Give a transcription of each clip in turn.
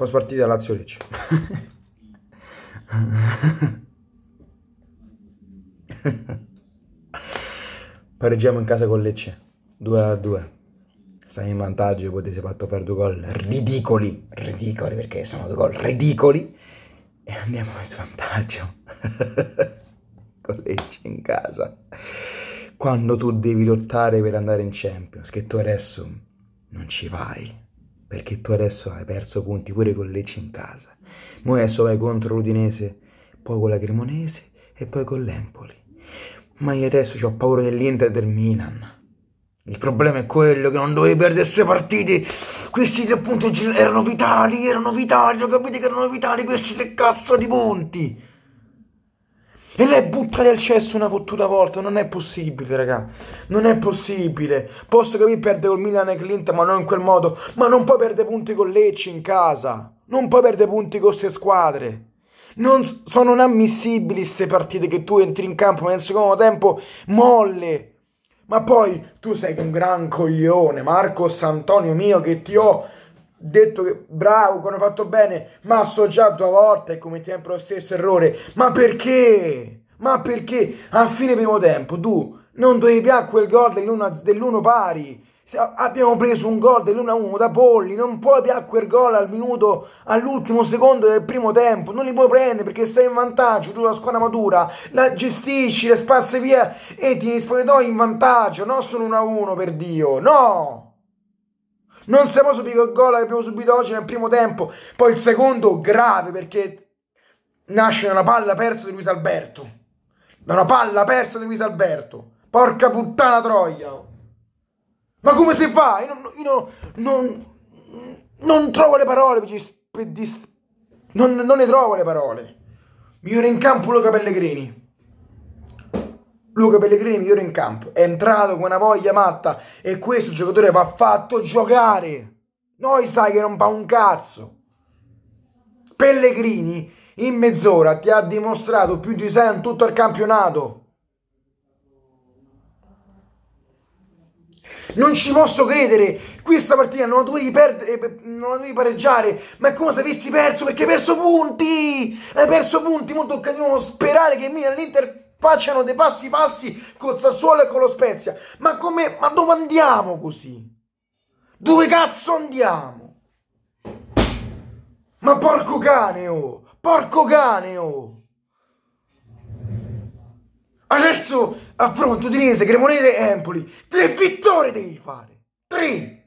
Post partita Lazio Lecce. Pareggiamo in casa con Lecce 2 a 2. Stai in vantaggio, potete fatto fare due gol ridicoli, ridicoli perché sono due gol ridicoli e andiamo in svantaggio con Lecce in casa. Quando tu devi lottare per andare in Champions, che tu adesso non ci vai perché tu adesso hai perso punti pure con Lecce in casa. Mo adesso vai contro l'Udinese, poi con la Cremonese e poi con l'Empoli. Ma io adesso ho paura dell'Inter e del Milan. Il problema è quello che non dovevi perdere queste partite. Questi tre punti erano vitali, erano vitali, capite che erano vitali questi tre cazzo di punti. E lei butta nel cesso una fottuta volta. Non è possibile, raga. Non è possibile. Posso capire perde col Milan e Clint, ma non in quel modo. Ma non può perdere punti con Lecce in casa. Non può perdere punti con queste squadre. Non sono inammissibili queste partite che tu entri in campo nel secondo tempo molle. Ma poi tu sei un gran coglione, Marcos Antonio mio, che ti ho detto che bravo, che hanno fatto bene, ma so già due volte e commettiamo lo stesso errore. Ma perché? Ma perché? A fine primo tempo tu non dovevi più quel gol dell'1, dell'1 pari. Abbiamo preso un gol dell'1-1 da Polli, non puoi più quel gol al minuto, all'ultimo secondo del primo tempo, non li puoi prendere perché sei in vantaggio, tu la squadra matura, la gestisci, le spassi via e ti risparmiatoi in vantaggio, non solo 1-1 per Dio, no! Non siamo subito col gol abbiamo subito oggi nel primo tempo. Poi il secondo grave perché nasce da una palla persa di Luis Alberto. Da una palla persa di Luis Alberto. Porca puttana troia. Ma come si fa? Io non, io non, non, non trovo le parole non, non ne trovo le parole. mi viene in campo Luca Pellegrini. Luca Pellegrini migliore in campo, è entrato con una voglia matta e questo giocatore va fatto giocare. Noi sai che non fa un cazzo. Pellegrini in mezz'ora ti ha dimostrato più di sé in tutto il campionato. Non ci posso credere, questa partita non la dovevi, per... Eh, non la dovevi pareggiare, ma è come se avessi perso perché hai perso punti! Hai perso punti, mo tocca sperare che Milan l'Inter facciano dei passi falsi col Sassuolo e con lo Spezia. Ma come? Ma dove andiamo così? Dove cazzo andiamo? Ma porco cane, oh! Porco cane, oh! Adesso affronto Udinese, Cremonese e Empoli. Tre vittorie devi fare! Tre!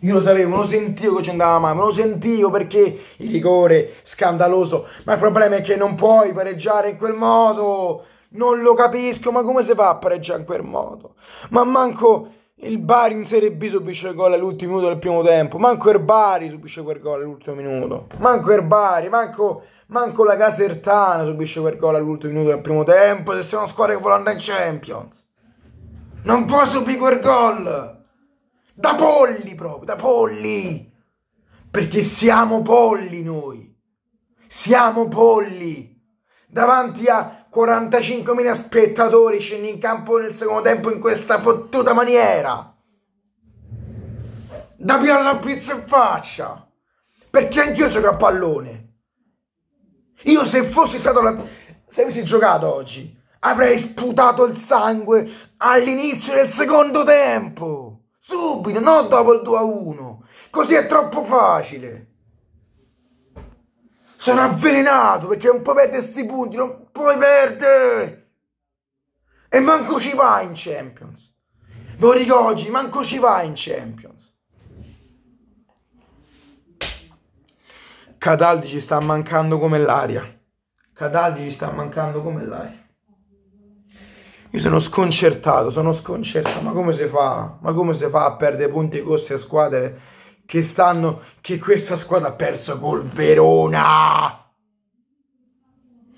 Io lo sapevo, lo sentivo che ci andava male, lo sentivo perché il rigore scandaloso. Ma il problema è che non puoi pareggiare in quel modo. Non lo capisco, ma come si fa a pareggiare in quel modo? Ma manco il Bari in Serie B subisce il gol all'ultimo minuto del primo tempo. Manco il Bari subisce quel gol all'ultimo minuto. Manco il Bari, manco, manco la Casertana subisce quel gol all'ultimo minuto del primo tempo. Se sono squadre che volano in Champions. Non può subire quel gol. Da polli proprio, da polli. Perché siamo polli noi. Siamo polli. Davanti a 45.000 spettatori scendi in campo nel secondo tempo in questa fottuta maniera. Da pialla a pizza in faccia. Perché anch'io gioco a pallone. Io se fossi stato la... se avessi giocato oggi, avrei sputato il sangue all'inizio del secondo tempo. Subito, non dopo il 2 a 1. Così è troppo facile. Sono avvelenato perché non puoi perdere questi punti, non puoi perdere. E manco ci va in Champions. Ve lo dico oggi, manco ci va in Champions. Cataldi ci sta mancando come l'aria. Cataldi ci sta mancando come l'aria. Io sono sconcertato, sono sconcertato. Ma come si fa? Ma come si fa a perdere punti costi a squadre che stanno. che questa squadra ha perso col Verona?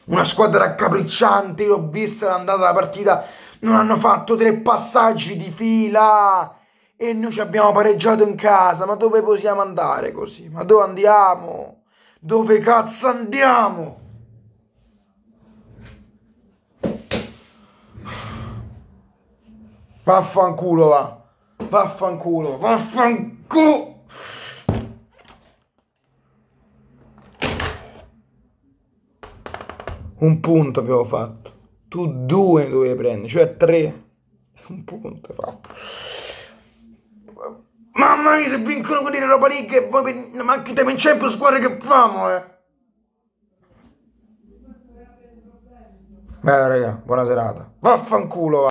Una squadra raccapricciante, l'ho vista l'andata della partita, non hanno fatto tre passaggi di fila e noi ci abbiamo pareggiato in casa. Ma dove possiamo andare così? Ma dove andiamo? Dove cazzo andiamo? Vaffanculo va. Vaffanculo, vaffanculo. Un punto abbiamo fatto. Tu due dovevi prendere, cioè tre. Un punto fatto. Mamma mia, se vincono con Europa League e poi manchi te in Champions squadre che famo, eh. Beh, raga, buona serata. Vaffanculo, va.